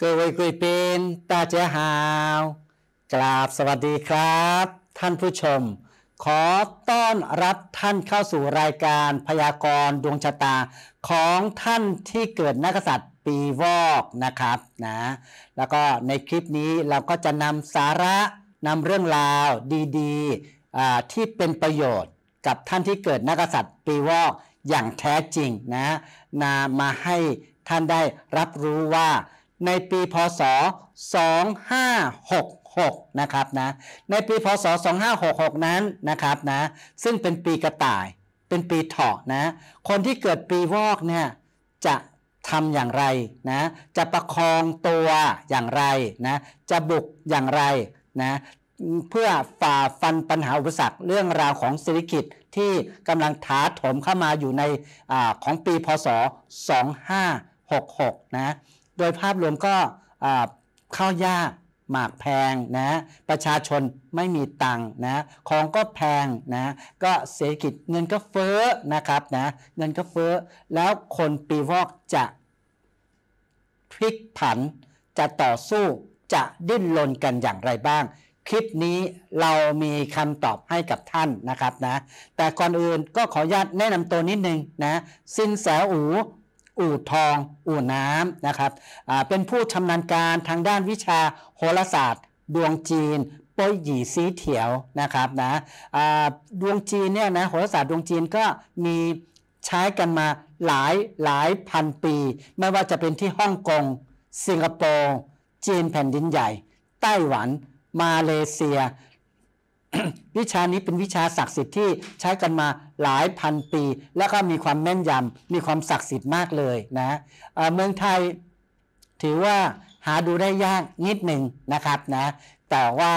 เกวยกุยเป็นตาเจ้าหาวกราบสวัสดีครับ ท่านผู้ชม ขอต้อนรับท่านเข้าสู่รายการพยากรณ์ดวงชะตา ของท่านที่เกิดนักษัตริย์ปีวอกนะครับนะ แล้วก็ในคลิปนี้เราก็จะนำสาระนำเรื่องราวดีๆที่เป็นประโยชน์กับท่านที่เกิดนักษัตริย์ปีวอกอย่างแท้จริงนะนามาให้ท่านได้รับรู้ว่าในปี พศ 2566 นะครับนะ ในปีพศ2566 นั้นนะครับนะ ซึ่งเป็นปีกระต่าย เป็นปีเถาะนะ คนที่เกิดปีวอกเนี่ยจะทำอย่างไรนะ จะประคองตัวอย่างไรนะ จะบุกอย่างไรนะ เพื่อฝ่าฟันปัญหาอุปสรรคเรื่องราวของเศรษฐกิจที่กำลังถาโถมเข้ามาอยู่ในอของปี พศ 2566 นะโดยภาพรวมก็ข้าวยากหมากแพงนะ ประชาชนไม่มีตังค์นะ ของก็แพงนะ ก็เศรษฐกิจเงินก็เฟ้อนะครับนะ เงินก็เฟ้อ แล้วคนปีวอกจะพลิกผันจะต่อสู้จะดิ้นรนกันอย่างไรบ้าง คลิปนี้เรามีคำตอบให้กับท่านนะครับนะ แต่ก่อนอื่นก็ขออนุญาตแนะนำตัวนิดนึงนะ สินแสอูอู่ทองอู่น้ำนะครับเป็นผู้ชำนาญการทางด้านวิชาโหราศาสตร์ดวงจีนป้ยหยีสีเถียวนะครับนะดวงจีนเนี่ยนะโหราศาสตร์ดวงจีนก็มีใช้กันมาหลายหลายพันปี ไม่ว่าจะเป็นที่ฮ่องกงสิงคโปร์จีนแผ่นดินใหญ่ ไต้หวัน มาเลเซียวิชานี้เป็นวิชาศักดิ์สิทธิ์ที่ใช้กันมาหลายพันปี แล้วก็มีความแม่นยำมีความศักดิ์สิทธิ์มากเลยนะเมืองไทย ถือว่าหาดูได้ยากนิดหนึ่งนะครับนะแต่ว่า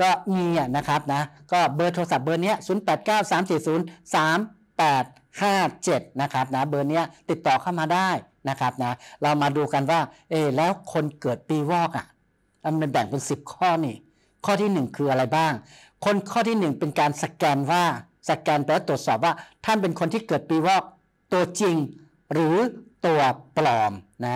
ก็มีนะครับนะก็เบอร์โทรศัพท์เบอร์นี้0 8 9 3 4 0 3 8 5 7นะครับนะเบอร์นี้ติดต่อเข้ามาได้นะครับนะเรามาดูกันว่าเอแล้วคนเกิดปีวอกอ่ะมันแบ่งเป็น 10 ข้อนี่ข้อที่1คืออะไรบ้างคนข้อที่หนึ่งเป็นการสแกนว่าสแกนแปลว่าตรวจสอบว่าท่านเป็นคนที่เกิดปีวอกตัวจริงหรือตัวปลอมนะ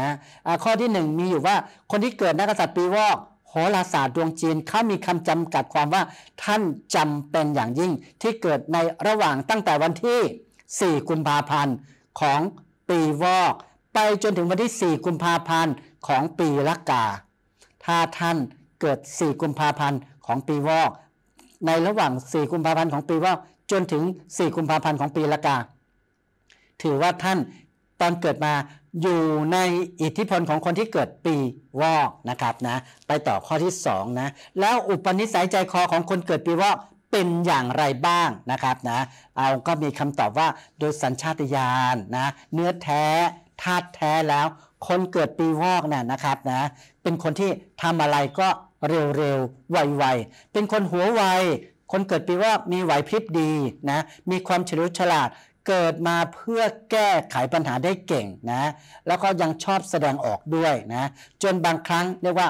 ะข้อที่หนึ่งมีอยู่ว่าคนที่เกิดนักษัตริย์ปีวอกโหราศาสตร์ดวงจีนเขามีคำจำกัดความว่าท่านจำเป็นอย่างยิ่งที่เกิดในระหว่างตั้งแต่วันที่ 4กุมภาพันธ์ของปีวอก ไปจนถึงวันที่4กุมภาพันธ์ของปีละกาถ้าท่านเกิด4กุมภาพันธ์ของปีวอกในระหว่าง 4 กุมภาพันธ์ของปีว่าจนถึง 4 กุมภาพันธ์ของปีละกาถือว่าท่านตอนเกิดมาอยู่ในอิทธิพลของคนที่เกิดปีวอกนะครับนะไปต่อข้อที่2นะแล้วอุปนิสัยใจคอของคนเกิดปีวอกเป็นอย่างไรบ้างนะครับนะเอาก็มีคำตอบว่าโดยสัญชาตญาณนะเนื้อแท้ธาตุแท้แล้ว คนเกิดปีวอกนี่ยนะครับนะเป็นคนที่ทำอะไรก็เร็ว ๆ ไว ๆ เป็นคนหัวไว คนเกิดปีว่ามีไหวพริบดีนะ มีความเฉลียวฉลาดเกิดมาเพื่อแก้ไขปัญหาได้เก่งนะ แล้วก็ยังชอบแสดงออกด้วยนะ จนบางครั้งเรียกว่า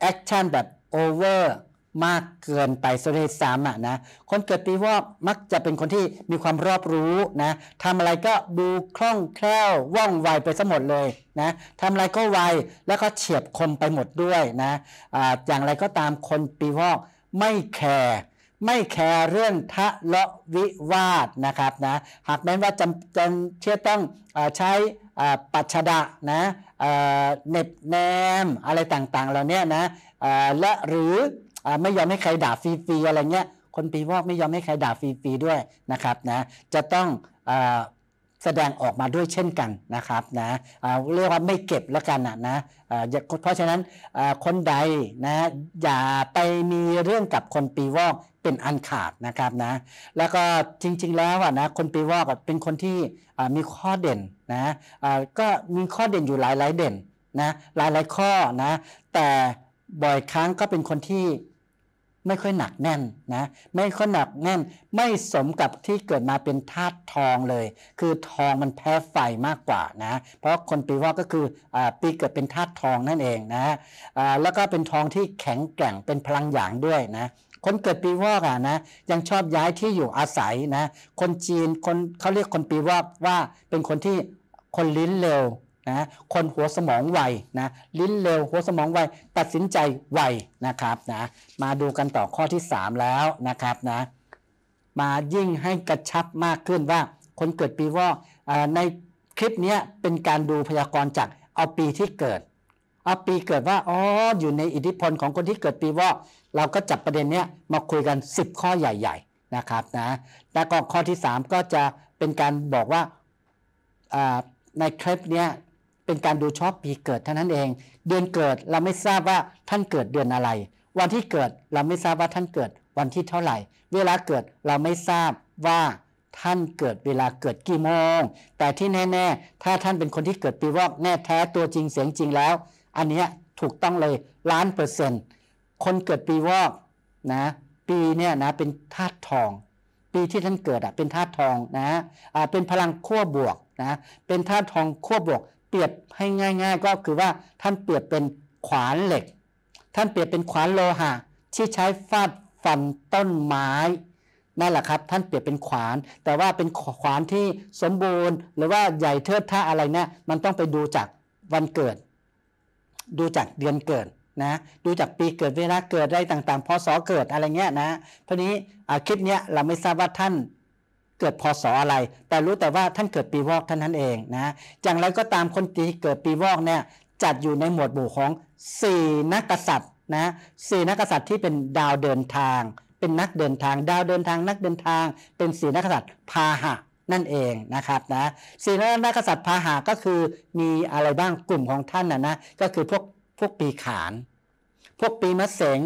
แอคชั่นแบบโอเวอร์มาก เกินไปสะด้วยซ้ำอ่ะนะคนเกิดปีวอกมักจะเป็นคนที่มีความรอบรู้นะทำอะไรก็ดูคล่องแคล่วว่องไวไปซะหมดเลยนะทำอะไรก็ไวแล้วก็เฉียบคมไปหมดด้วยนะอะอย่างไรก็ตามคนปีวอกไม่แคร์ไม่แคร์เรื่องทะเลาะวิวาทนะครับนะหากแม้ว่าจำจำเชื่อต้องอใช้ปัจฉดะนะเน็บแนมอะไรต่างๆเหล่านี้นะและหรือไม่ยอมให้ใครด่าฟรีๆอะไรเงี้ย คนปีวอกไม่ยอมให้ใครด่าฟรีๆด้วยนะครับนะจะต้องแสดงออกมาด้วยเช่นกันนะครับนะเรียกว่าไม่เก็บแล้วกันนะนะเพราะฉะนั้นคนใดนะอย่าไปมีเรื่องกับคนปีวอกเป็นอันขาดนะครับนะแล้วก็จริง ๆ แล้วนะคนปีวอกเป็นคนที่มีข้อเด่นนะก็มีข้อเด่นอยู่หลายๆเด่นนะหลายๆข้อนะแต่บ่อยครั้งก็เป็นคนที่ไม่ค่อยหนักแน่นนะไม่ค่อยหนักแน่นไม่สมกับที่เกิดมาเป็นธาตุทองเลย คือทองมันแพ้ไฟมากกว่านะเพราะคนปีวอกก็คืออปีเกิดเป็นธาตุทองนั่นเองนะแล้วก็เป็นทองที่แข็งแกร่งเป็นพลังหยางด้วยนะคนเกิดปีวอกอ่ะนะยังชอบย้ายที่อยู่อาศัยนะ คนจีนคนเขาเรียกคนปีวอกว่าเป็นคนที่คนลิ้นเร็วนะคนหัวสมองไวนะลิ้นเร็วหัวสมองไวตัดสินใจไวนะครับนะมาดูกันต่อข้อที่ 3 แล้วนะครับนะมายิ่งให้กระชับมากขึ้นว่า คนเกิดปีวอกในคลิปนี้เป็นการดูพยากรณ์จากเอาปีที่เกิด เอาปีเกิดว่าอ๋ออยู่ในอิทธิพลของคนที่เกิดปีวอกเราก็จับประเด็นนี้มาคุยกัน 10 ข้อใหญ่ๆนะครับนะแล้วก็ข้อที่ 3 ก็จะเป็นการบอกว่าในคลิปนี้เป็นการดูชอบปีเกิดเท่านั้นเอง เดือนเกิดเราไม่ทราบว่าท่านเกิดเดือนอะไร วันที่เกิดเราไม่ทราบว่าท่านเกิดวันที่เท่าไหร่ เวลาเกิดเราไม่ทราบว่าท่านเกิดเวลาเกิดกี่โมง แต่ที่แน่ ๆ ถ้าท่านเป็นคนที่เกิดปีวอกแน่แท้ตัวจริงเสียงจริงแล้ว อันนี้ถูกต้องเลยล้านเปอร์เซ็นต์คนเกิดปีวอกนะปีเนี่ยนะเป็นธาตุทอง ปีที่ท่านเกิดอ่ะเป็นธาตุทองนะอ่าเป็นพลังขั้วบวกนะเป็นธาตุทองขั้วบวกเปรียบให้ง่าย ๆ ก็คือว่าท่านเปรียบเป็นขวานเหล็ก ท่านเปรียบเป็นขวานโลหะที่ใช้ฟาดฟันต้นไม้นั่นแหละครับ ท่านเปรียบเป็นขวานแต่ว่าเป็นขวานที่สมบูรณ์ หรือว่าใหญ่เทิดท่าอะไรเนะมันต้องไปดูจากวันเกิด ดูจากเดือนเกิดนะดูจากปีเกิดเวลาเกิดได้ต่าง ๆพศเกิดอะไรเงี้ยนะเพราะนี้คลิปเนี้ยเราไม่ทราบว่าท่านเกิดพศออะไร แต่รู้แต่ว่าท่านเกิดปีวอกท่านนั้นเองนะอย่างไรก็ตามคนที่เกิดปีวอกเนี่ย จัดอยู่ในหมวดหมู่ของสี่นักกษัตริย์นะสี่นักกษัตริย์ที่เป็นดาวเดินทาง เป็นนักเดินทางดาวเดินทางนักเดินทาง เป็นสี่นักษัตริย์พาหะนั่นเองนะครับนะสี่นักกษัตริย์พาหะก็คือมีอะไรบ้างกลุ่มของท่านนะนะ ก็คือพวกพวกปีขานพวกปีมะเสง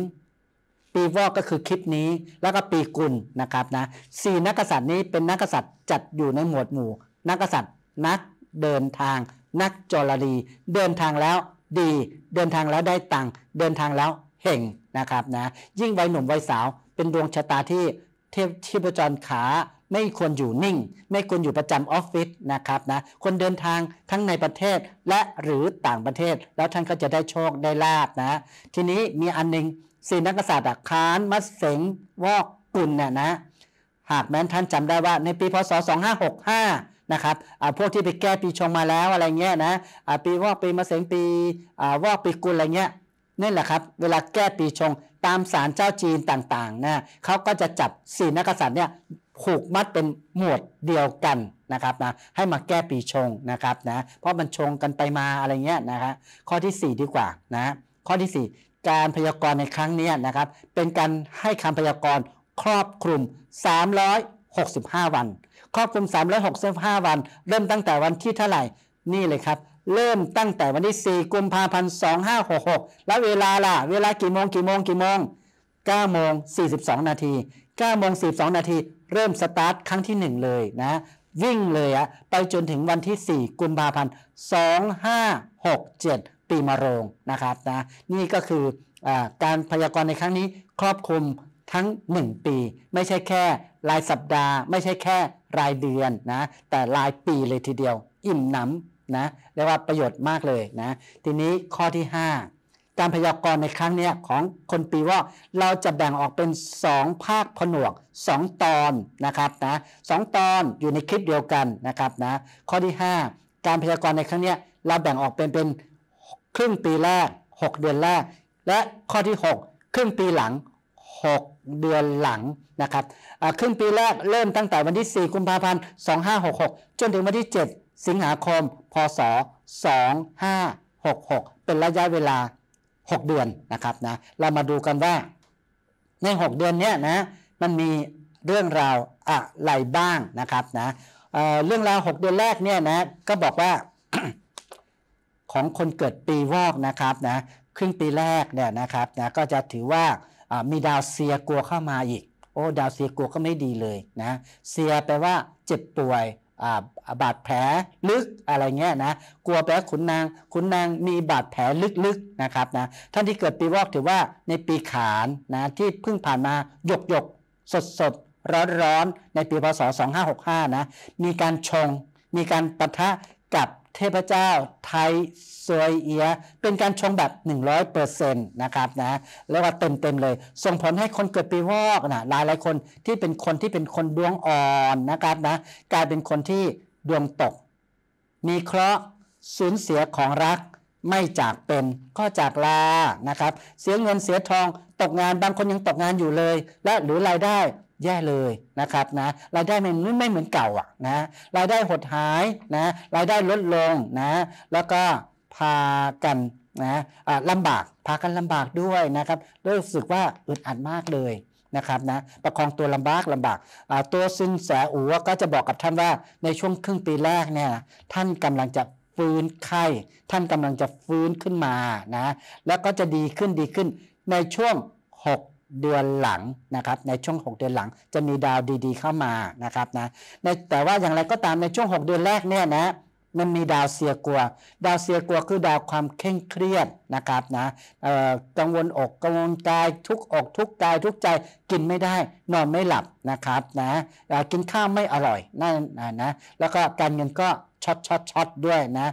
ปีวอกก็คือคลิปนี้แล้วก็ปีกุลนะครับนะสี่นักษัตริย์นี้เป็นนักษัตริย์จัดอยู่ในหมวดหมู่ นักษัตริย์นักเดินทาง นักจรรีเดินทางแล้วดี เดินทางแล้วได้ตังค์เดินทางแล้วเห่งนะครับนะยิ่งวัยหนุ่มวัยสาว เป็นดวงชะตาที่เทพทีะจรขาไม่ควรอยู่นิ่ง ไม่ควรอยู่ประจำออฟฟิศนะครับนะคนเดินทางทั้งในประเทศและหรือต่างประเทศ แล้วท่านก็จะได้โชคได้ลาบนะทีนี้มีอันนึงสี่นักษัตริย์คานมัดเสงวอกกุลเนี่ยนะหากแม้นท่านจำได้ว่าในปีพศ2565นะครับพวกที่ไปแก้ปีชงมาแล้วอะไรเงี้ยนะปีวอก ปีมะเสงปีวอกปีกุลอะไรเงี้ยนี่แหละครับเวลาแก้ปีชงตามศาลเจ้าจีนต่างๆนะเขาก็จะจับสี่นักษัตริย์เนี่ยผูกมัดเป็นหมวดเดียวกันนะครับนะให้มาแก้ปีชงนะครับนะเพราะมันชงกันไปมาอะไรเงี้ยนะฮะข้อที่ 4 ดีกว่านะข้อที่4การพยากรณ์ในครั้งนี้นะครับ เป็นการให้คำพยากรณ์ครอบคลุม365 วัน ครอบคลุม365 วัน เริ่มตั้งแต่วันที่เท่าไหร่นี่เลยครับ เริ่มตั้งแต่วันที่ 4 กุมภาพันธ์2566 แล้วเวลาล่ะเวลากี่โมงกี่โมงกี่โมง9โมง 42 นาที9โมง42นาทีเริ่มสตาร์ทครั้งที่ 1 เลยนะ วิ่งเลยอะไปจนถึงวันที่ 4 กุมภาพันธ์ 2567ปีมะโรง นะครับนะนี่ก็คืออการพยากรณ์ในครั้งนี้ครอบคลุมทั้ง 1 ปี ไม่ใช่แค่รายสัปดาห์ ไม่ใช่แค่รายเดือนนะแต่รายปีเลยทีเดียว อิ่มหนำนะเรียกว่าประโยชน์มากเลยนะทีนี้ข้อที่ 5 การพยากรณ์ในครั้งนี้ของคนปี ว่า เราจะแบ่งออกเป็น2ภาคผนวก 2 ตอนนะครับนะสตอนอยู่ในคลิปเดียวกันนะครับนะข้อที่ 5 การพยากรณ์ในครั้งนี้เราแบ่งออกเป็นเป็นครึ่งปีแรก 6 เดือนแรก และข้อที่6ครึ่งปีหลัง6เดือนหลังนะครับครึ่งปีแรกเริ่มตั้งแต่วันที่4กุมภาพันธ์ 2566จนถึงวันที่ 7 สิงหาคมพศ2566เป็นระยะเวลา6เดือนนะครับนะเรามาดูกันว่าใน 6 เดือนนี้นะมันมีเรื่องราวอะไรบ้างนะครับนะเเรื่องราว 6 เดือนแรกเนี่ยนะก็บอกว่าของคนเกิดปีวอกนะครับนะครึ่งปีแรกเนี่ยนะครับนะก็จะถือว่ามีดาวเซียกลัวเข้ามาอีก โอ้ดาวเซียกลัวก็ไม่ดีเลยนะเซียแปลว่าเจ็บป่วยบาดแผลลึกอะไรเงี้ยนะกลัวแปลขุนนางขุนนางมีบาดแผลลึกๆนะครับนะท่านที่เกิดปีวอกถือว่าในปีขานนะที่เพิ่งผ่านมาหยกหยกสดสดร้อนๆในปีพศ2565นะมีการชง มีการปะทะกับเทพเจ้าไทยซวยเอียเป็นการชงแบบ 100%นะครับนะแล้วว่าเต็มๆเลยส่งผลให้คนเกิดปีวอกนะหลายหลายคนที่เป็นคนที่เป็นคนดวงอ่อนนะครับนะกลายเป็นคนที่ดวงตก มีเคราะห์สูญเสียของรักไม่จากเป็นก็จากลานะครับ เสียเงินเสียทองตกงานบางคนยังตกงานอยู่เลย และหรือรายได้แย่เลยนะครับนะรายได้มันไม่เหมือนเก่าอ่ะนะรายได้หดหายนะรายได้ลดลงนะแล้วก็พากันนะลำบากพากันลำบากด้วยนะครับรู้สึกว่าอึดอัดมากเลยนะครับนะประคองตัวลำบากลำบากตัวึินแสอูก็จะบอกกับท่านว่าในช่วงครึ่งปีแรกเนี่ยท่านกำลังจะฟื้นไข้ท่านกำลังจะฟื้นขึ้นมานะแล้วก็จะดีขึ้นดีขึ้นในช่วง 6เดือนหลังนะครับในช่วง 6 เดือนหลังจะมีดาวดีๆเข้ามานะครับนะแต่ว่าอย่างไรก็ตามในช่วง 6 เดือนแรกเนี่ยนะมันมีดาวเสียกลัวดาวเสียกลัวคือดาวความเคร่งเครียดนะครับนะกังวลอกกังวลกายทุกอกทุกกายทุกใจกินไม่ได้ นอนไม่หลับนะครับนะกินข้าวไม่อร่อยนั่นนะแล้วก็การเงินก็ช็อตช็อตช็อตด้วยนะ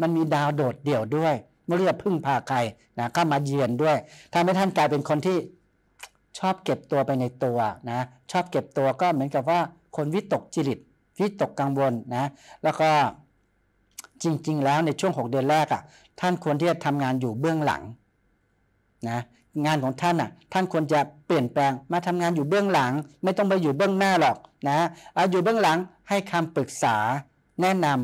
มันมีดาวโดดเดี่ยวด้วยไม่รู้จะพึ่งพาใครนะก็มาเยือนด้วยทำให้ท่านกลายเป็นคนที่ชอบเก็บตัวไปในตัวนะชอบเก็บตัวก็เหมือนกับว่าคนวิตกจริตวิตกกังวลนะแล้วก็จริง ๆ แล้วในช่วง 6 เดือนแรกอะ่ะท่านควรที่จะทำงานอยู่เบื้องหลังนะงานของท่านอ่ะท่านควรจะเปลี่ยนแปลงมาทำงานอยู่เบื้องหลัง ไม่ต้องไปอยู่เบื้องหน้าหรอกนะเอาอยู่เบื้องหลังให้คำปรึกษาแนะนำ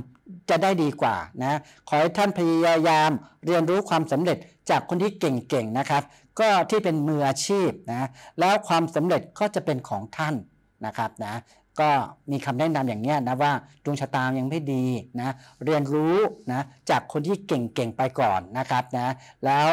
จะได้ดีกว่านะ ขอให้ท่านพยายามเรียนรู้ความสำเร็จจากคนที่เก่งๆ นะครับ ก็ที่เป็นมืออาชีพนะ แล้วความสำเร็จก็จะเป็นของท่านนะครับนะ ก็มีคำแนะนำอย่างนี้นะว่าดวงชะตายังไม่ดีนะ เรียนรู้นะจากคนที่เก่งๆ ไปก่อนนะครับนะ แล้ว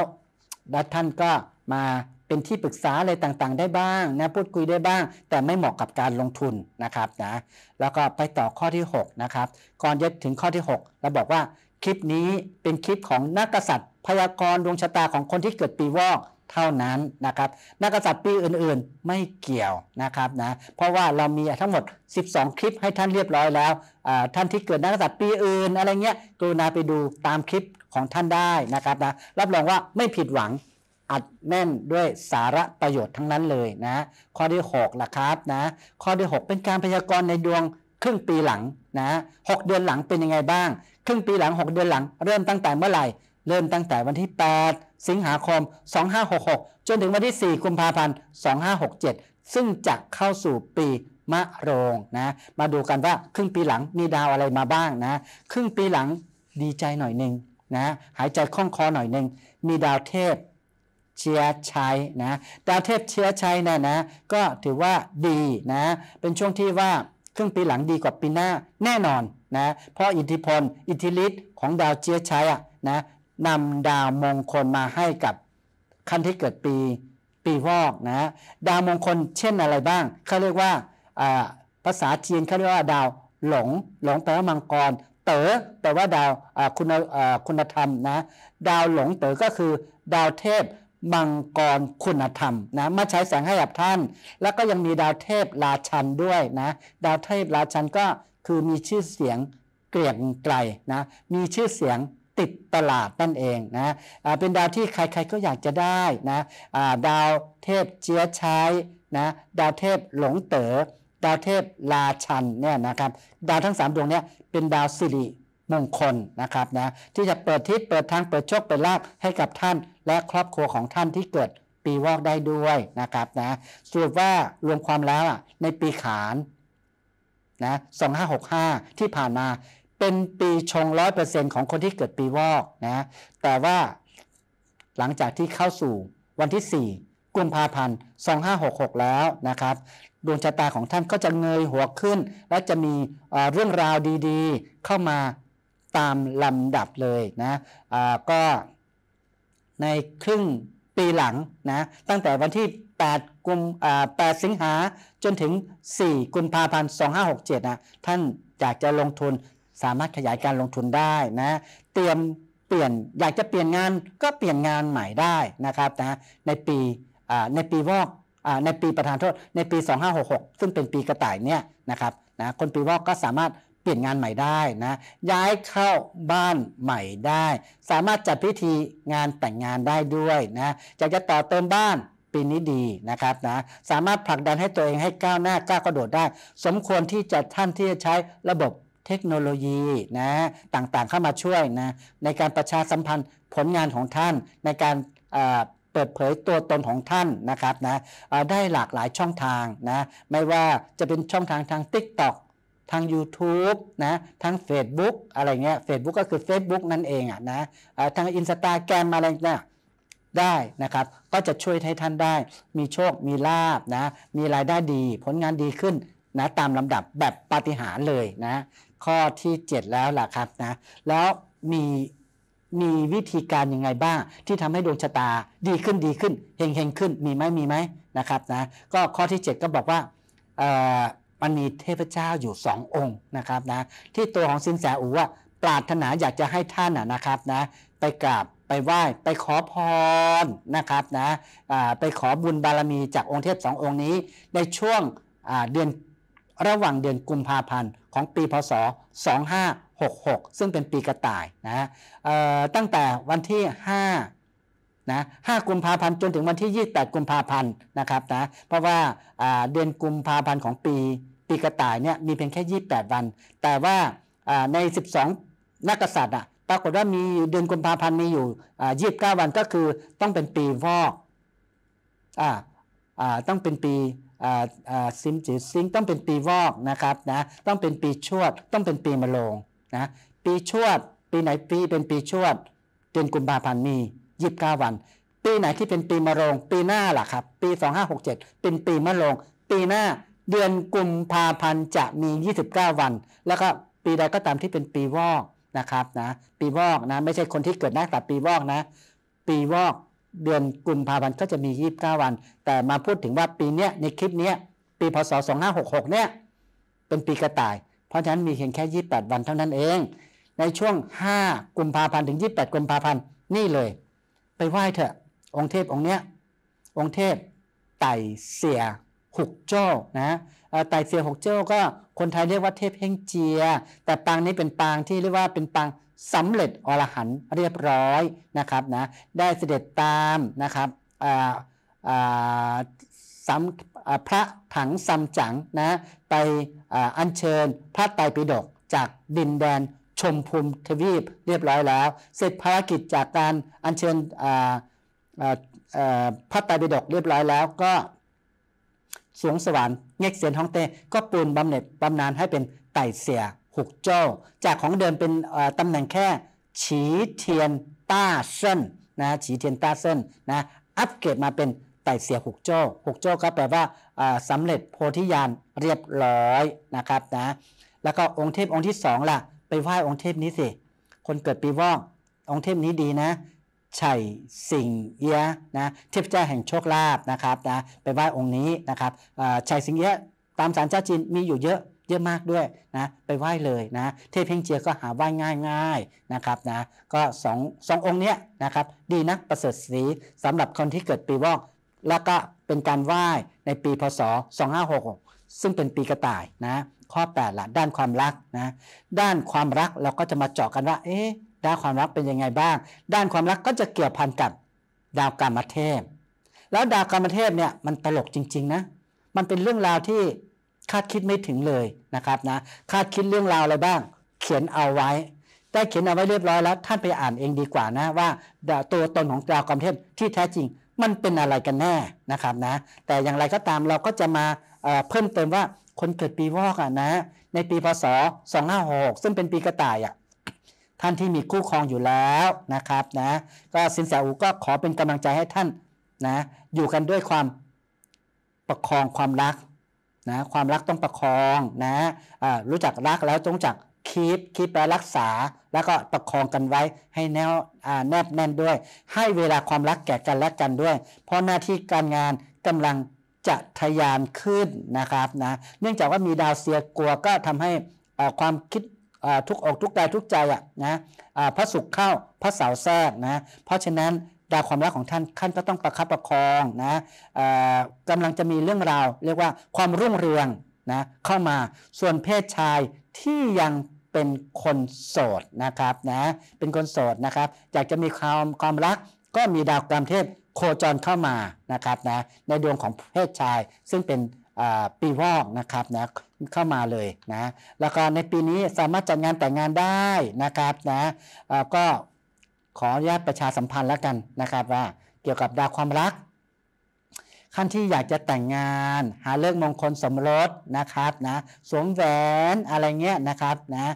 ท่านก็มาเป็นที่ปรึกษาอะไรต่างๆ ได้บ้างนะพูดคุยได้บ้าง แต่ไม่เหมาะกับการลงทุนนะครับนะแล้วก็ไปต่อข้อที่6นะครับก่อนจะถึงข้อที่6เราบอกว่าคลิปนี้เป็นคลิปของนักกษัตริย์ พยากรณ์ดวงชะตาของคนที่เกิดปีวอกเท่านั้นนะครับนักกษัตริย์ปีอื่นๆ ไม่เกี่ยวนะครับนะเพราะว่าเรามีทั้งหมด 12 คลิปให้ท่านเรียบร้อยแล้วท่านที่เกิดนักกษัตริย์ปีอื่นอะไรเงี้ยกรุณาไปดูตามคลิปของท่านได้นะครับนะรับรองว่าไม่ผิดหวังอัดแน่นด้วยสาระประโยชน์ทั้งนั้นเลยนะข้อที่6ล่ะครับนะข้อที่6เป็นการพยากรณ์ในดวง ครึ่งปีหลังนะหเดือนหลังเป็นยังไงบ้าง ครึ่งปีหลัง 6 เดือนหลัง เริ่มตั้งแต่เมื่อไหร่เริ่มตั้งแต่วันที่ 8 สิงหาคม 2566จนถึงวันที่4กุมภาพันธ์2567 ซึ่งจะเข้าสู่ปีมะโรงนะ มาดูกันว่าครึ่งปีหลังมีดาวอะไรมาบ้างนะครึ่งปีหลังดีใจหน่อยหนึ่งนะหายใจคล่องคอหน่อยหนึ่งมีดาวเทพเชื้อัย นะ ดาวเทพเชื้อัยเนะนะก็ถือว่าดีนะเป็นช่วงที่ว่าครึ่งปีหลังดีกว่าปีหน้าแน่นอนนะเพราะอิทธิพลอิทธิฤทธิ์ของดาวเชื้อัยออะนะนำดาวมงคลมาให้กับคันที่เกิดปีปีวอกนะดาวมงคลเช่นอะไรบ้าง เขาเรียกว่าภาษาจีนเขาเรียกว่าดาวหลงหลงแปลว่ามังกร เต๋อแปลว่าดาวคุณคุณธรรมนะดาวหลงเต๋อก็คือดาวเทพมังกรคุณธรรมนะมาใช้แสงให้กับท่าน แล้วก็ยังมีดาวเทพราชันด้วยนะดาวเทพราชันก็คือมีชื่อเสียงเกลียงไกลนะมีชื่อเสียงติดตลาดนั่นเองนะะเป็นดาวที่ใครๆก็อยากจะได้นะะดาวเทพเจียชัยนะดาวเทพหลงเต๋อดาวเทพราชันเนี่ยนะครับดาวทั้ง3ดวงเนี่ยเป็นดาวสิริมงคลนะครับนะที่จะเปิดทิศเปิดทางเปิดโชคเปิดลาภให้กับท่าน และครอบครัวของท่านที่เกิดปีวอกได้ด้วยนะครับนะสรุปว่ารวมความแล้วในปีขานนะสองห้ากห้าที่ผ่านมาเป็นปีชงร้อยเปอร์เซ็นต์ของคนที่เกิดปีวอกนะแต่ว่า หลังจากที่เข้าสู่วันที่สี่กุมภาพันธ์2566 แล้วนะครับดวงชะตาของท่านก็จะเงยหัวขึ้น และจะมีเรื่องราวดีๆเข้ามาตามลำดับเลยนะ ก็ในครึ่งปีหลังนะ ตั้งแต่วันที่ 8 กุม8สิงหาจนถึง 4 กุมภาพันธ์ 2567 นะท่านอยากจะลงทุนสามารถขยายการลงทุนได้นะ เตรียมเปลี่ยนอยากจะเปลี่ยนงานก็เปลี่ยนงานใหม่ได้นะครับนะในปีในปีวอกในปีประธานโทษในปี 2566 ซึ่งเป็นปีกระต่ายเนี่ยนะครับนะคนปีวอกก็สามารถเปลี่ยนงานใหม่ได้นะย้ายเข้าบ้านใหม่ได้ สามารถจัดพิธีงานแต่งงานได้ด้วยนะอยากจะต่อเติมบ้านปีนี้ดีนะครับนะสามารถผลักดันให้ตัวเองให้ก้าวหน้าก้าวกระโดดได้สมควรที่จะท่านที่จะใช้ระบบเทคโนโลยีนะต่างๆเข้ามาช่วยนะในการประชาสัมพันธ์ผลงานของท่านในการเปิดเผยตัวตนของท่านนะครับนะได้หลากหลายช่องทางนะไม่ว่าจะเป็นช่องทางทาง TikTok ทาง YouTube นะทาง Facebook อะไรเงี้ย Facebook ก็คือ Facebook นั่นเองอ่ะนะทางอินสตาแกรมอะไรเนี่ยได้นะครับ ก็จะช่วยให้ท่านได้ มีโชคมีลาบนะมีรายได้ดีผลงานดีขึ้นนะตามลำดับแบบปาฏิหาริย์เลยนะ ข้อที่ 7 แล้วล่ะครับนะแล้วมีมีวิธีการยังไงบ้างที่ทำให้ดวงชะตาดีขึ้นดีขึ้นเฮงเฮงขึ้นมีไหมมีไหมนะครับนะก็ข้อที่ 7 ก็บอกว่ามันมีเทพเจ้าอยู่สององค์นะครับนะที่ตัวของสินแสอูว่าปรารถนาอยากจะให้ท่านนะครับนะไปกราบไปไหว้ ไปขอพรนะครับนะไปขอบุญบารมีจากองค์เทพสององค์นี้ ในช่วงเดือนระหว่างเดือนกุมภาพันธ์ ของปี พศ 2566 ซึ่งเป็นปีกระต่ายนะตั้งแต่วันที่5นะ5กุมภาพันธ์จนถึงวันที่ 28 กุมภาพันธ์นะครับนะเพราะว่าเดือนกุมภาพันธ์ของปีปีกระต่ายเนี่ยมีเพียงแค่ 28 วัน แต่ว่าใน 12นักษัตริย์อ่ะปรากฏว่ามีเดือนกุมภาพันธ์มีอยู่29 วันก็คือต้องเป็นปีวอกอ่าอ่าต้องเป็นปีอ่าอ่าซิมจืซิงต้องเป็นปีวอกนะครับนะต้องเป็นปีชวดต้องเป็นปีมะโรงนะปีชวดปีไหนปีเป็นปีชวดเดือนกุมภาพันธ์มี 29 วัน ปีไหนที่เป็นปีมะโรงปีหน้าล่ะครับปี 2567 เป็นปีมะโรงปีหน้าเดือนกุมภาพันธ์จะมี 29 วัน แล้วก็ปีใดก็ตามที่เป็นปีวอกนะครับนะ ปีวอกนะไม่ใช่คนที่เกิดนักแต่ปีวอกนะ ปีวอกเดือนกุมภาพันธ์ก็จะมี 29 วัน แต่มาพูดถึงว่าปีเนี้ยในคลิปเนี้ยปีพศ 2566 เนี่ย เป็นปีกระต่าย เพราะฉะนั้นมีเพียงแค่ 28 วันเท่านั้นเอง ในช่วง 5 กุมภาพันธ์ถึง 28 กุมภาพันธ์ นี่เลย ไปไหว้เถอะ องค์เทพองค์เนี้ยองค์เทพไต่เสียหกเจ้านะไต่เซียหกเจ้าก็คนไทยเรียกว่าเทพแห่งเจีย แต่ปางนี้เป็นปางที่เรียกว่าเป็นปางสำเร็จอรหันเรียบร้อยนะครับนะได้เสด็จตามนะครับพระถังซัมจั๋งนะไปอัญเชิญพระไตรปิฎกจากดินแดนชมพูมทวีปเรียบร้อยแล้ว เสร็จภารกิจจากการอัญเชิญพระไตรปิฎกเรียบร้อยแล้วก็สวงสวรรค์เง็กเสียนท้องเต้ก็ปูนบำเหน็จบำนาญให้เป็นไต่เสียหกเจ้าจากของเดิมเป็นตำแหน่งแค่ ฉีเทียนต้าเซ้นนะฉีเทียนต้าเซ้นนะอัปเกรดมาเป็นไต่เสียหกเจ้าหกเจ้าก็แปลว่าสำเร็จโพธิญาณเรียบร้อยนะครับนะแล้วก็องค์เทพองค์ที่สองล่ะ ไปไหว้องค์เทพนี้สิคนเกิดปีวอกองค์เทพนี้ดีนะชัยสิงเอียนะเทพเจ้าแห่งโชคลาภนะครับนะไปไหว้องค์นี้นะครับชัยสิงเอียตามสารเจ้าจีนมีอยู่เยอะเยอะมากด้วยนะไปไหว้เลยนะ เทพเพ่งเจียก็หาไหว้ง่ายง่ายนะครับนะก็สองสององค์เนี้ยนะครับดีนะประเสริฐศรีสำหรับคนที่เกิดปีวอกแล้วก็เป็นการไหว้ในปีพศ2 5 6ซึ่งเป็นปีกระต่ายนะข้อ8ละด้านความรักนะด้านความรักเราก็จะมาเจาะกันว่าเอ๊ะด้านความรักเป็นยังไงบ้าง ด้านความรักก็จะเกี่ยวพันกับดาวกรรมเทพ แล้วดาวกรรมเทพเนี่ยมันตลกจริงๆนะ มันเป็นเรื่องราวที่คาดคิดไม่ถึงเลยนะครับนะ คาดคิดเรื่องราวอะไรบ้าง เขียนเอาไว้ ได้เขียนเอาไว้เรียบร้อยแล้ว ท่านไปอ่านเองดีกว่านะว่าตัวตนของดาวกรรมเทพที่แท้จริงมันเป็นอะไรกันแน่นะครับนะ แต่อย่างไรก็ตามเราก็จะมาเพิ่มเติมว่าคนเกิดปีวอกอ่ะนะในปีพศ 2566ซึ่งเป็นปีกระต่ายอ่ะท่านที่มีคู่ครองอยู่แล้วนะครับนะก็สินแสอูก็ขอเป็นกำลังใจให้ท่านนะอยู่กันด้วยความประคองความรักนะความรักต้องประคองนะรู้จักรักแล้วต้องจักคีบคีบแล้วรักษา แล้วก็ประคองกันไว้ให้แนวแนบแน่นด้วย ให้เวลาความรักแก่กันและกันด้วย เพราะหน้าที่การงานกำลังจะทยานขึ้นนะครับนะเนื่องจากว่ามีดาวเสียกลัวก็ทำให้ความคิดทุกอกทุกกายทุกใจอ่ะนะพระสุขเข้าพระเสาแทรกนะเพราะฉะนั้นดาวความรักของท่านท่านก็ต้องประคับประคองนะกำลังจะมีเรื่องราวเรียกว่าความรุ่งเรืองนะเข้ามาส่วนเพศชายที่ยังเป็นคนโสดนะครับนะเป็นคนโสดนะครับอยากจะมีความความรักก็มีดาวกรามเทพโคจรเข้ามานะครับนะในดวงของเพศชายซึ่งเป็นปีวอกนะครับนะเข้ามาเลยนะแล้วก็ในปีนี้สามารถจัดงานแต่งงานได้นะครับนะก็ขออนุญาตประชาสัมพันธ์แล้วกันนะครับว่าเกี่ยวกับดาวความรักขั้นที่อยากจะแต่งงานหาเลิกมงคลสมรสนะครับนะสวมแหวนอะไรเงี้ยนะครับนะ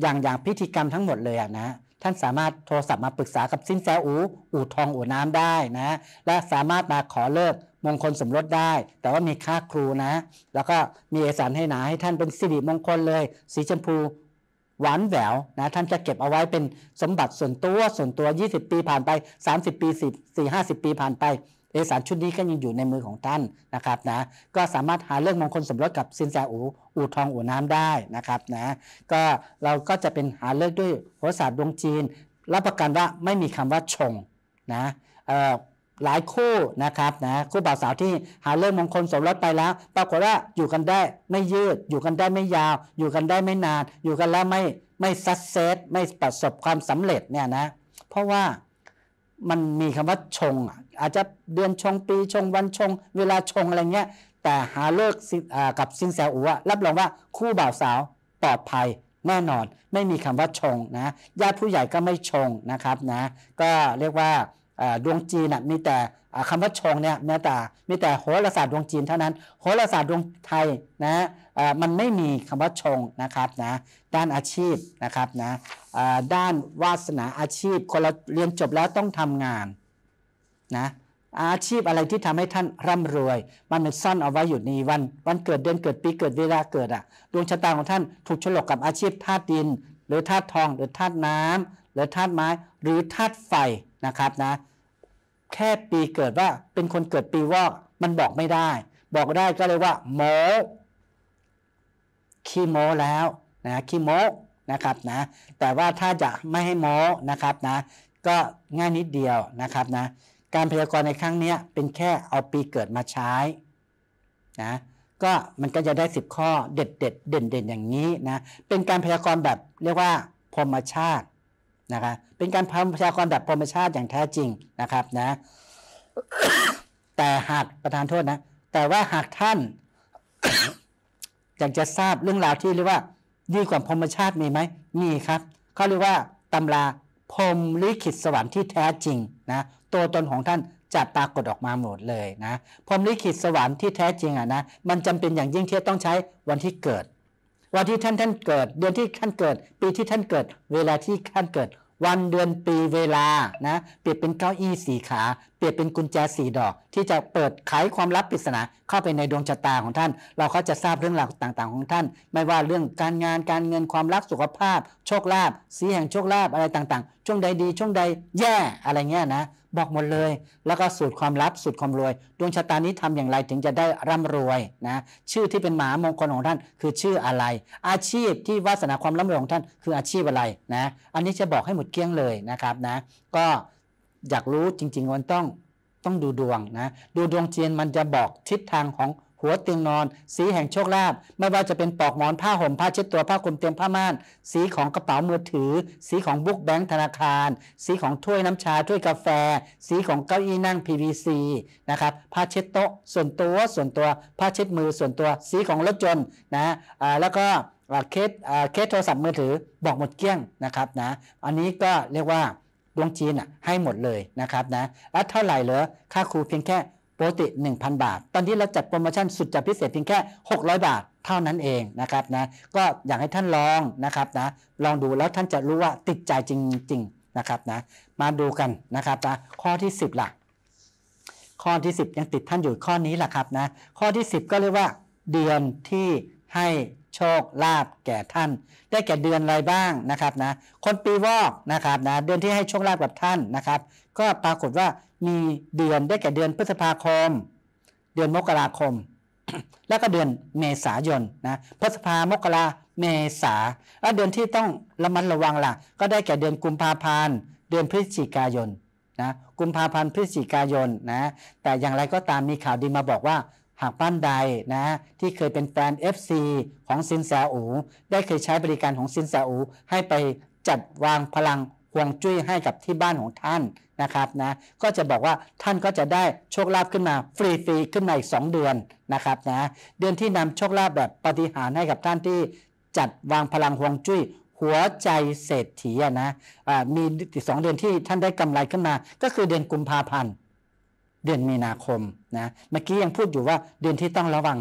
อย่างอย่างพิธีกรรมทั้งหมดเลยนะท่านสามารถโทรศัพท์มาปรึกษากับสินแสอูอู่ทองอู่น้ำได้นะและสามารถมาขอเลิกมงคลสมรสได้ แต่ว่ามีค่าครูนะ แล้วก็มีเอกสารให้หนาให้ท่านเป็นสิริมงคลเลย สีชมพู หวานแหวว นะ ท่านจะเก็บเอาไว้เป็นสมบัติส่วนตัว ส่วนตัว 20 ปีผ่านไป 30 ปี10 4 50 ปีผ่านไป เอกสารชุดนี้ก็ยังอยู่ในมือของท่านนะครับนะ ก็สามารถหาเรื่องมงคลสมรสกับสินแสอู อูทองอูน้ำได้นะครับนะ ก็เราก็จะเป็นหาเรื่องด้วยโหราศาสตร์ดวงจีน รับประกันว่าไม่มีคำว่าชงนะหลายคู่นะครับนะคู่บ่าวสาวที่หาเรื่องมงคลสมรสไปแล้วปรากฏว่าอยู่กันได้ไม่ยืด อยู่กันได้ไม่ยาว อยู่กันได้ไม่นาน อยู่กันแล้วไม่ไม่สักเซสไม่ประสบความสำเร็จเนี่ยนะเพราะว่ามันมีคำว่าชง อาจจะเดือนชงปีชง วันชง เวลาชงอะไรเงี้ย แต่หาเลิกกับซินแซอัวรับรองว่าคู่บ่าวสาวปลอดภัยแน่นอนไม่มีคำว่าชงนะญาติผู้ใหญ่ก็ไม่ชงนะครับนะก็เรียกว่าดวงจีนมีแต่คำว่าชงเนี่ยมีแต่มีแต่โหราศาสตร์ดวงจีนเท่านั้นโหราศาสตร์ดวงไทยนะมันไม่มีคำว่าชงนะครับ นะ ด้านอาชีพ นะครับ นะด้านวาสนาอาชีพคนเราเรียนจบแล้วต้องทำงานนะอาชีพอะไรที่ทำให้ท่านร่ำรวย มันเันซ่อนเอาไว้อยู่ในวันวันเกิดเดือนเกิดปีเกิดเวลาเกิดอะ่ะดวงชะตาของท่านถูกฉลกกับอาชีพธาตุดินหรือธาตุทองหรือธาตุน้ำ หรือธาตุไม้หรือธาตุไฟนะครับนะ แค่ปีเกิดว่าเป็นคนเกิดปีวอกมันบอกไม่ได้ บอกได้ก็เลยว่าโมขี้โมแล้วนะขี้โมนะครับนะแต่ว่าถ้าจะไม่ให้โมนะครับนะ ก็ง่ายนิดเดียวนะครับนะการพยากรณ์ในครั้งนี้เป็นแค่เอาปีเกิดมาใช้ นะก็มันก็จะได้ 10 ข้อเด็ดเด็ดเด่นเด่นอย่างนี้นะ เป็นการพยากรณ์แบบเรียกว่า พรหมชาติ นะคะเป็นการพยากรณ์แบบพรหมชาติอย่างแท้จริงนะครับนะแต่หากประธานโทษนะแต่ว่าหากท่านอยากจะทราบเรื่องราวที่เรียกว่า ดีกว่าพรหมชาติมีไหมมีครับเขาเรียกว่าตำราพรมลิขิตสวรรค์ที่แท้จริงนะตัวตนของท่านจะปรากฏออกมาหมดเลยนะพรหมลิขิตสวรรค์ที่แท้จริงอ่ะนะมันจำเป็นอย่างยิ่งที่ต้องใช้วันที่เกิด วันที่ท่านท่านเกิด เดือนที่ท่านเกิด ปีที่ท่านเกิด เวลาที่ท่านเกิด วันเดือนปีเวลานะ เปลี่ยนเป็นเก้าอี้สีขา เปลี่ยนเป็นกุญแจสีดอก ที่จะเปิดไขความลับปริศนาเข้าไปในดวงชะตาของท่าน เราก็จะทราบเรื่องราวต่างๆ ของท่าน ไม่ว่าเรื่องการงานการเงินความรักสุขภาพ โชคลาภสีแห่งโชคลาภอะไรต่างๆ ช่วงใดดีช่วงใดแย่อะไรเงี้ยนะบอกหมดเลยแล้วก็สูตรความลับสูตรความรวย ดวงชะตานี้ทำอย่างไรถึงจะได้ร่ำรวยนะชื่อที่เป็นหมามงคลของท่านคือชื่ออะไร อาชีพที่วาสนาความร่ำรวยของท่านคืออาชีพอะไรนะอันนี้จะบอกให้หมดเกลี้ยงเลยนะครับนะ ก็อยากรู้จริง ๆ มันต้องต้องดูดวงนะ ดูดวงเจียนมันจะบอกทิศทางของหัวเตียงนอน สีแห่งโชคลาภไม่ว่าจะเป็นปลอกหมอนผ้าห่มผ้าเช็ดตัวผ้าคลุมเตียงผ้าม่าน สีของกระเป๋ามือถือ สีของบุ๊กแบงค์ธนาคาร สีของถ้วยน้ำชาถ้วยกาแฟ สีของเก้าอี้นั่ง PVC นะครับ ผ้าเช็ดโต๊ะ ส่วนตัวส่วนตัวผ้าเช็ดมือส่วนตัวสีของรถจนนะอ่าแล้วก็เคสเคสโทรศัพท์มือถือบอกหมดเกลี้ยงนะครับนะอันนี้ก็เรียกว่าดวงจีนอ่ะให้หมดเลยนะครับนะแล้วเท่าไหร่เหรอค่าครูเพียงแค่ปกติ 1,000 บาท ตอนนี้เราจัดโปรโมชั่นสุดจัดพิเศษเพียงแค่ 600 บาทเท่านั้นเองนะครับนะ ก็อยากให้ท่านลองนะครับนะ ลองดูแล้วท่านจะรู้ว่าติดใจจริงจริงนะครับนะ มาดูกันนะครับนะ ข้อที่ 10หลัก ข้อที่ 10 ยังติดท่านอยู่ข้อนี้แหละครับนะ ข้อที่ 10 ก็เรียกว่า เดือนที่ให้โชคลาภแก่ท่าน ได้แก่เดือนอะไรบ้างนะครับนะ คนปีวอกนะครับนะ เดือนที่ให้โชคลาภกับท่านนะครับ ก็ปรากฏว่ามีเดือนได้แก่เดือนพฤษภาคม เดือนมกราคม แล้วก็เดือนเมษายนนะ พฤษภา มกรา เมษา แล้วเดือนที่ต้องระมัดระวังล่ะก็ได้แก่เดือนกุมภาพันธ์ เดือนพฤศจิกายนนะ กุมภาพันธ์พฤศจิกายนนะ แต่อย่างไรก็ตามมีข่าวดีมาบอกว่าหากบ้านใดนะที่เคยเป็นแฟน FC ของซินแสอูได้เคยใช้บริการของซินแสอูให้ไปจัดวางพลังห่วงจุ้ยให้กับที่บ้านของท่านนะครับนะก็จะบอกว่าท่านก็จะได้โชคลาภขึ้นมา ฟรีฟรีขึ้นมาอีก 2 เดือนนะครับนะเดือนที่นำโชคลาภแบบปฏิหารให้กับท่านที่จัดวางพลังห่วงจุ้ยหัวใจเศรษฐีนะะมีสองเดือนที่ท่านได้กำไรขึ้นมาก็คือเดือนกุมภาพันธ์เดือนมีนาคมนะเมื่อกี้ยังพูดอยู่ว่าเดือนที่ต้องระวัง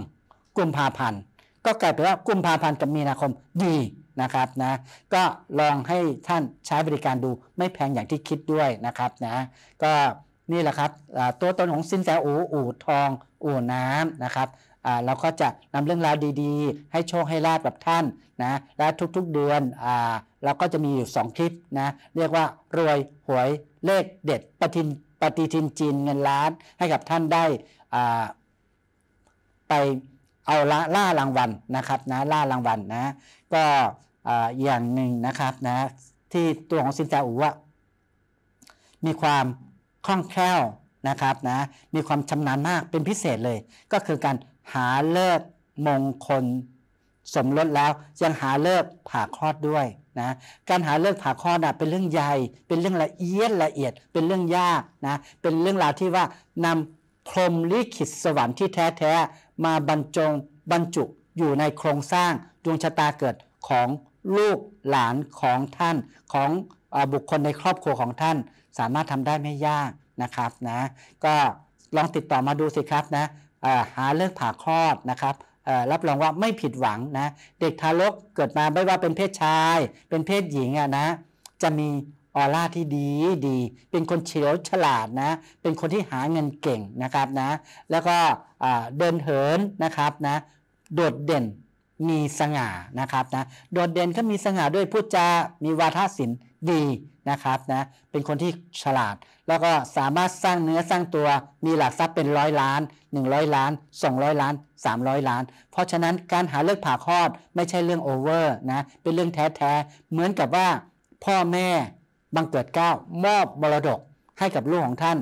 กุมภาพันธ์ก็กลายเป็นว่ากุมภาพันธ์กับมีนาคมดีนะครับนะก็ลองให้ท่านใช้บริการดูไม่แพงอย่างที่คิดด้วยนะครับนะก็นี่แหละครับตัวตนของสินแสอูอูทองอู่น้ำนะครับเราก็จะนำเรื่องราวดีๆ ให้โชคให้ลาบกับท่านนะและทุกๆเดือนอเราก็จะมีอยู่2คลิปนะเรียกว่ารวยหวยเลขเด็ดปฏิปฏิทินจีนเงินล้านให้กับท่านได้ ไปเอาล่ารางวัลนะครับนะล่ารางวัลนะก็อย่างหนึ่งนะครับนะที่ตัวของซินจาอูว่ามีความคล่องแคล่วนะครับนะมีความชำนาญมากเป็นพิเศษเลย ก็คือการหาเลิกมงคล สมรสแล้ว ยังหาเลิกผ่าคลอดด้วยนะการหาเลิกผ่าคลอดเป็นเรื่องใหญ่ เป็นเรื่องละเอียดละเอียดเป็นเรื่องยากนะเป็นเรื่องราวที่ว่านำพรมลิขิตสวรรค์ที่แท้ๆมาบรรจงบรรจุอยู่ในโครงสร้างดวงชะตาเกิดของลูกหลานของท่านของบุคคลในครอบครัวของท่านสามารถทำได้ไม่ยากนะครับนะก็ลองติดต่อมาดูสิครับนะหาเลอกผ่าคลอดนะครับ รับรองว่าไม่ผิดหวังนะเด็กทารกเกิดมาไม่ว่าเป็นเพศชาย เป็นเพศหญิงอะนะ จะมี ออร่าที่ดีดี เป็นคนเฉลียวฉลาดนะเป็นคนที่หาเงินเก่งนะครับนะแล้วก็เดินเหินนะครับนะโดดเด่นมีสง่านะครับนะ โดดเด่นก็มีสง่าด้วยพูดจามีวาทศิลป์ดีนะครับนะ เป็นคนที่ฉลาด แล้วก็สามารถสร้างเนื้อสร้างตัว มีหลักทรัพย์เป็นร้อยล้าน 100 ล้าน 200 ล้าน 300 ล้าน เพราะฉะนั้นการหาเลือกผ่าคลอดไม่ใช่เรื่องโอเวอร์นะ เป็นเรื่องแท้ๆ เหมือนกับว่าพ่อแม่บังเกิดเก้ามอบมรดกให้กับลูกของท่าน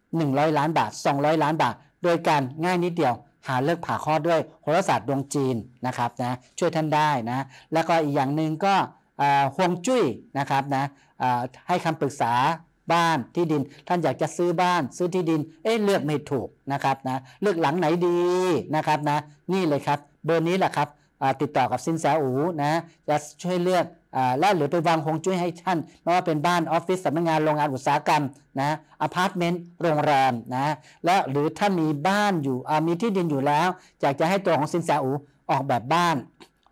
100 ล้านบาท200 ล้านบาทโดยการง่ายนิดเดียวหาเลิกผ่าคลอดด้วยโหราศาสตร์ดวงจีนนะครับนะ ช่วยท่านได้นะ แล้วก็อีกอย่างหนึ่งก็ฮวงจุ้ยนะครับนะให้คำปรึกษาบ้านที่ดิน ท่านอยากจะซื้อบ้านซื้อที่ดิน เอ๊ะเลือกไม่ถูกนะครับนะ เลือกหลังไหนดีนะครับนะ นี่เลยครับเบอร์นี้แหละครับติดต่อกับสินแสอูนะจะช่วยเลือกและหรือไปวางฮงจุ้ยให้ท่านไม่ว่าเป็นบ้านออฟฟิศสำนักงาน โรงงานอุตสาหกรรมนะอพาร์ตเมนต์โรงแรมนะและหรือท่านมีบ้านอยู่มีที่ดินอยู่แล้วอยากจะให้ตัวของสินแสอูออกแบบบ้าน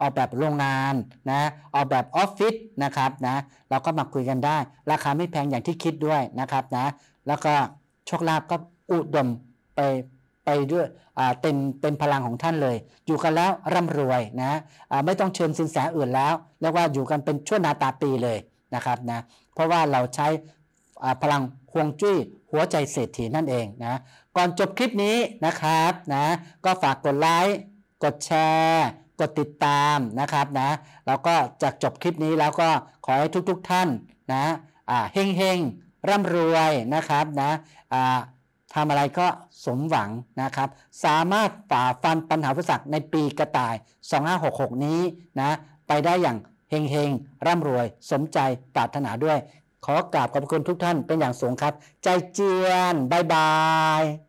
ออกแบบโรงงานนะออกแบบออฟฟิศนะครับนะเราก็มาคุยกันได้ ราคาไม่แพงอย่างที่คิดด้วยนะครับนะแล้วก็โชคลาภก็อุดมไปไปด้วยเต็มเป็นพลังของท่านเลย อยู่กันแล้วร่ำรวยนะไม่ต้องเชิญสินแสอื่นแล้วเรียกว่าอยู่กันเป็นชั่วนาตาปีเลยนะครับนะเพราะว่าเราใช้พลังฮวงจุ้ยหัวใจเศรษฐีนั่นเองนะก่อนจบคลิปนี้นะครับนะก็ฝากกดไลค์กดแชร์กดติดตามนะครับนะแล้วก็จากจบคลิปนี้แล้วก็ขอให้ทุกๆทท่านนะเฮงเฮงร่ำรวยนะครับนะทำอะไรก็สมหวังนะครับ สามารถฝ่าฟันปัญหาอุปสรรคในปีกระต่าย 2566 นี้นะ ไปได้อย่างเฮงเฮงร่ำรวย สมใจปรารถนาด้วย ขอกราบขอบคุณทุกท่านเป็นอย่างสูงครับ ใจเจียนบายบาย